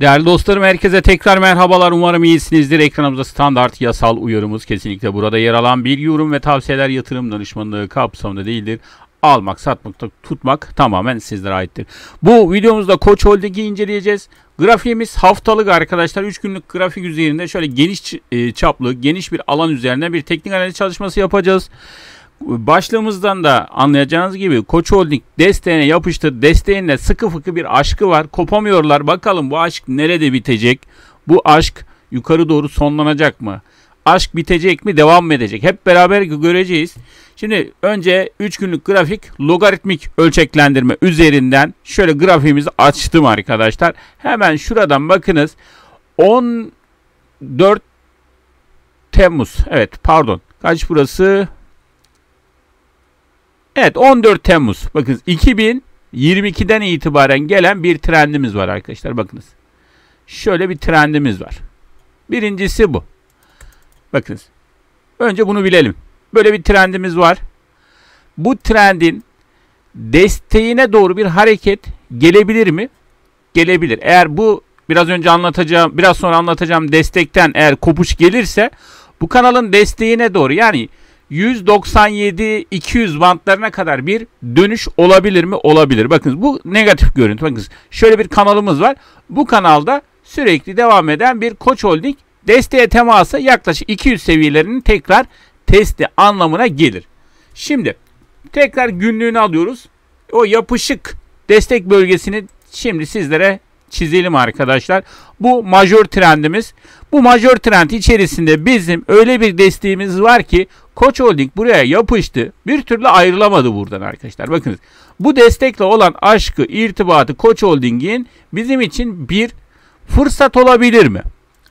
Değerli dostlarım herkese tekrar merhabalar. Umarım iyisinizdir. Ekranımızda standart yasal uyarımız kesinlikle burada yer alan bir yorum ve tavsiyeler yatırım danışmanlığı kapsamında değildir. Almak, satmak, tutmak tamamen sizlere aittir. Bu videomuzda Koç Holding'i inceleyeceğiz. Grafiğimiz haftalık arkadaşlar. 3 günlük grafik üzerinde şöyle geniş e, çaplı, geniş bir alan üzerinde bir teknik analiz çalışması yapacağız başlığımızdan da anlayacağınız gibi Koç Holding desteğine yapıştı. Desteğinde sıkı fıkı bir aşkı var. Kopamıyorlar. Bakalım bu aşk nerede bitecek? Bu aşk yukarı doğru sonlanacak mı? Aşk bitecek mi? Devam mı edecek? Hep beraber göreceğiz. Şimdi önce 3 günlük grafik logaritmik ölçeklendirme üzerinden şöyle grafiğimizi açtım arkadaşlar. Hemen şuradan bakınız. 14 Temmuz. Evet pardon. Kaç burası? Evet 14 Temmuz. Bakınız 2022'den itibaren gelen bir trendimiz var arkadaşlar. Bakınız. Şöyle bir trendimiz var. Birincisi bu. Bakınız. Önce bunu bilelim. Böyle bir trendimiz var. Bu trendin desteğine doğru bir hareket gelebilir mi? Gelebilir. Eğer bu biraz önce anlatacağım, biraz sonra anlatacağım destekten eğer kopuş gelirse bu kanalın desteğine doğru yani 197-200 bantlarına kadar bir dönüş olabilir mi? Olabilir. Bakın bu negatif görüntü. Bakın şöyle bir kanalımız var. Bu kanalda sürekli devam eden bir Koç Holding desteğe teması yaklaşık 200 seviyelerinin tekrar testi anlamına gelir. Şimdi tekrar günlüğünü alıyoruz. O yapışık destek bölgesini şimdi sizlere çizelim arkadaşlar. Bu majör trendimiz. Bu majör trend içerisinde bizim öyle bir desteğimiz var ki Koç Holding buraya yapıştı. Bir türlü ayrılamadı buradan arkadaşlar. Bakınız bu destekle olan aşkı, irtibatı Koç Holding'in bizim için bir fırsat olabilir mi?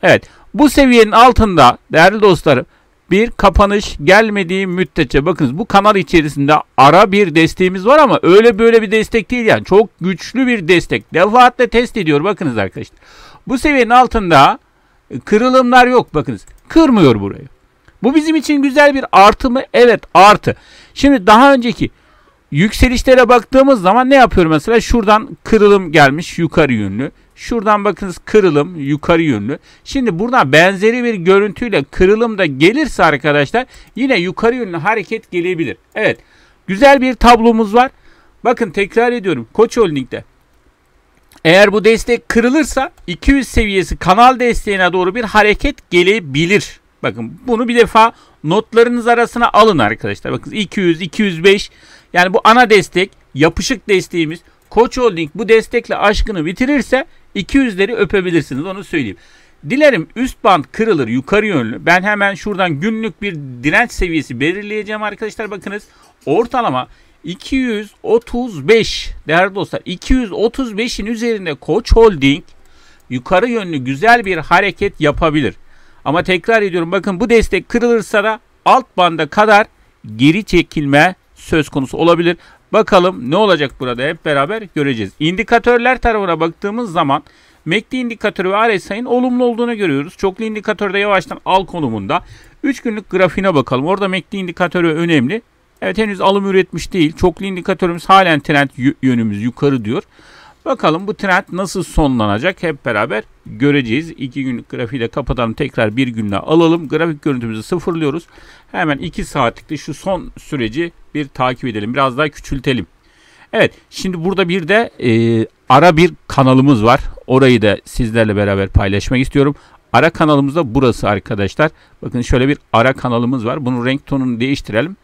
Evet bu seviyenin altında değerli dostlarım bir kapanış gelmediği müddetçe bakınız bu kanal içerisinde ara bir desteğimiz var ama öyle böyle bir destek değil yani çok güçlü bir destek. Defaatle test ediyor bakınız arkadaşlar. Bu seviyenin altında kırılımlar yok bakınız. Kırmıyor burayı. Bu bizim için güzel bir artı mı? Evet artı. Şimdi daha önceki yükselişlere baktığımız zaman ne yapıyorum mesela? Şuradan kırılım gelmiş yukarı yönlü. Şuradan bakınız kırılım yukarı yönlü. Şimdi buradan benzeri bir görüntüyle kırılım da gelirse arkadaşlar yine yukarı yönlü hareket gelebilir. Evet güzel bir tablomuz var. Bakın tekrar ediyorum Koç Holding'de eğer bu destek kırılırsa 200 seviyesi kanal desteğine doğru bir hareket gelebilir. Bakın bunu bir defa notlarınız arasına alın arkadaşlar. Bakın 200, 205 yani bu ana destek, yapışık desteğimiz. Koç Holding bu destekle aşkını bitirirse 200'leri öpebilirsiniz onu söyleyeyim. Dilerim üst band kırılır yukarı yönlü. Ben hemen şuradan günlük bir direnç seviyesi belirleyeceğim arkadaşlar. Bakınız ortalama 235 değerli dostlar 235'in üzerinde Koç Holding yukarı yönlü güzel bir hareket yapabilir. Ama tekrar ediyorum bakın bu destek kırılırsa da alt banda kadar geri çekilme söz konusu olabilir. Bakalım ne olacak burada hep beraber göreceğiz. İndikatörler tarafına baktığımız zaman MACD indikatörü ve RSI'nin olumlu olduğunu görüyoruz. Çoklu indikatörde yavaştan al konumunda. 3 günlük grafiğine bakalım. Orada MACD indikatörü önemli. Evet henüz alım üretmiş değil. Çoklu indikatörümüz halen trend yönümüz yukarı diyor. Bakalım bu trend nasıl sonlanacak hep beraber göreceğiz. 2 günlük grafiği de kapatalım tekrar bir günle alalım. Grafik görüntümüzü sıfırlıyoruz. Hemen 2 saatlikte şu son süreci bir takip edelim. Biraz daha küçültelim. Evet şimdi burada bir de e, ara bir kanalımız var. Orayı da sizlerle beraber paylaşmak istiyorum. Ara kanalımız da burası arkadaşlar. Bakın şöyle bir ara kanalımız var. Bunun renk tonunu değiştirelim.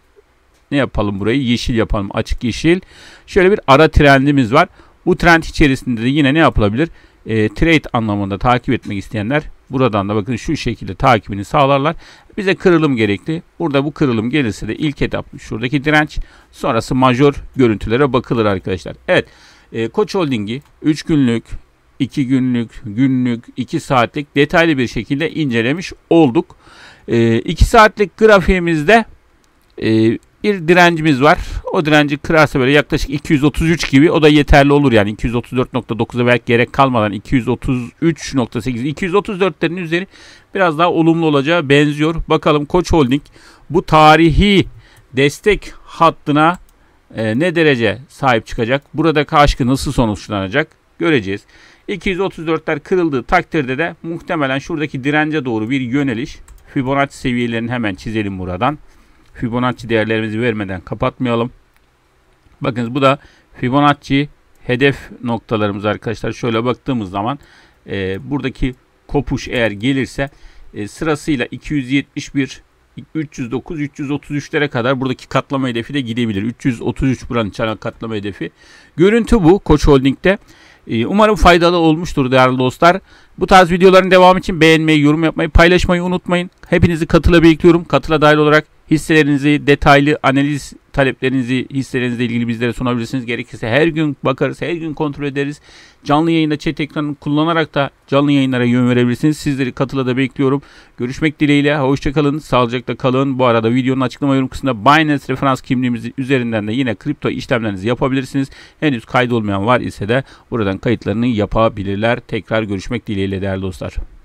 Ne yapalım burayı? Yeşil yapalım. Açık yeşil. Şöyle bir ara trendimiz var. Bu trend içerisinde de yine ne yapılabilir? E, trade anlamında takip etmek isteyenler buradan da bakın şu şekilde takibini sağlarlar. Bize kırılım gerekli. Burada bu kırılım gelirse de ilk etap şuradaki direnç sonrası majör görüntülere bakılır arkadaşlar. Evet e, Koç Holding'i 3 günlük 2 günlük, günlük, 2 saatlik detaylı bir şekilde incelemiş olduk. 2 e, saatlik grafiğimizde e, bir direncimiz var. O direnci kırarsa böyle yaklaşık 233 gibi o da yeterli olur yani 234.9'a belki gerek kalmadan 233.8 234'lerin üzeri biraz daha olumlu olacağı benziyor. Bakalım Koç Holding bu tarihi destek hattına e, ne derece sahip çıkacak? Buradaki aşkı nasıl sonuçlanacak? Göreceğiz. 234'ler kırıldığı takdirde de muhtemelen şuradaki dirence doğru bir yöneliş. Fibonacci seviyelerini hemen çizelim buradan. Fibonacci değerlerimizi vermeden kapatmayalım. Bakınız bu da Fibonacci hedef noktalarımız arkadaşlar. Şöyle baktığımız zaman e, buradaki kopuş eğer gelirse e, sırasıyla 271 309 333'lere kadar buradaki katlama hedefi de gidebilir. 333 buranın çanak katlama hedefi. Görüntü bu Koç Holding'de. E, umarım faydalı olmuştur değerli dostlar. Bu tarz videoların devamı için beğenmeyi, yorum yapmayı, paylaşmayı unutmayın. Hepinizi katıla bekliyorum. Katıla dahil olarak Hisselerinizi, detaylı analiz taleplerinizi, hisselerinizle ilgili bizlere sunabilirsiniz. Gerekirse her gün bakarız, her gün kontrol ederiz. Canlı yayında chat ekranını kullanarak da canlı yayınlara yön verebilirsiniz. Sizleri katıla da bekliyorum. Görüşmek dileğiyle. Hoşçakalın, sağlıcakla kalın. Bu arada videonun açıklama yorum kısmında Binance referans kimliğimiz üzerinden de yine kripto işlemlerinizi yapabilirsiniz. Henüz kaydolmayan var ise de buradan kayıtlarını yapabilirler. Tekrar görüşmek dileğiyle değerli dostlar.